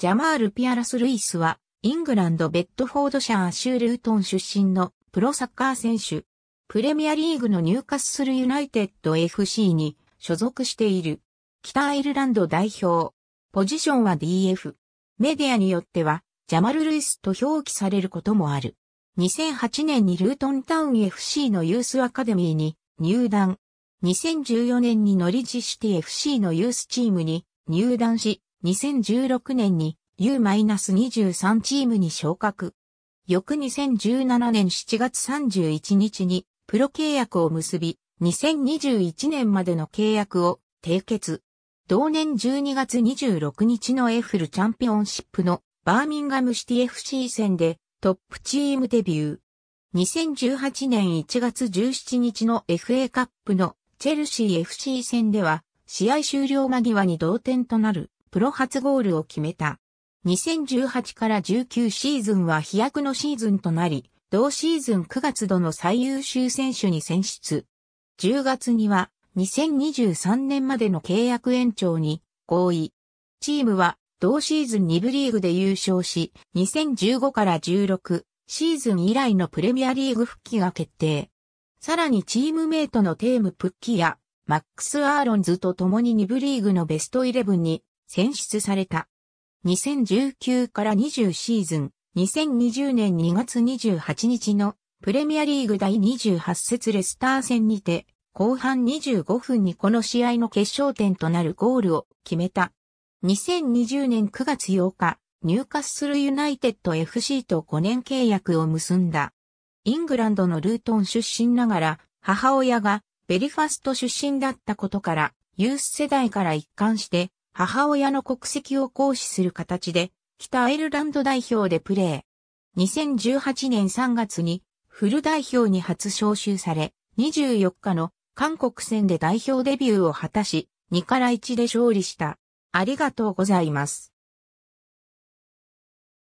ジャマール・ピアラス・ルイスは、イングランド・ベッドフォードシャー・シュールートン出身のプロサッカー選手。プレミアリーグのニューカッスル・ユナイテッド FC に所属している。北アイルランド代表。ポジションは DF。メディアによっては、ジャマル・ルイスと表記されることもある。2008年にルートンタウン FC のユースアカデミーに入団。2014年にノリジシティ FC のユースチームに入団し、2016年に U-23 チームに昇格。翌2017年7月31日にプロ契約を結び、2021年までの契約を締結。同年12月26日のエフルチャンピオンシップのバーミンガムシティ FC 戦でトップチームデビュー。2018年1月17日の FA カップのチェルシー FC 戦では試合終了間際に同点となるプロ初ゴールを決めた。2018から19シーズンは飛躍のシーズンとなり、同シーズン9月度の最優秀選手に選出。10月には2023年までの契約延長に合意。チームは同シーズン2部リーグで優勝し、2015から16シーズン以来のプレミアリーグ復帰が決定。さらにチームメイトのテーム・プッキやマックス・アーロンズと共に2部リーグのベストイレブンに選出された。2019から20シーズン、2020年2月28日のプレミアリーグ第28節レスター戦にて、後半25分にこの試合の決勝点となるゴールを決めた。2020年9月8日、入荷するユナイテッド FC と5年契約を結んだ。イングランドのルートン出身ながら、母親がベリファスト出身だったことから、ユース世代から一貫して母親の国籍を行使する形で、北アイルランド代表でプレー。2018年3月に、フル代表に初招集され、24日の韓国戦で代表デビューを果たし、2から1で勝利した。ありがとうございます。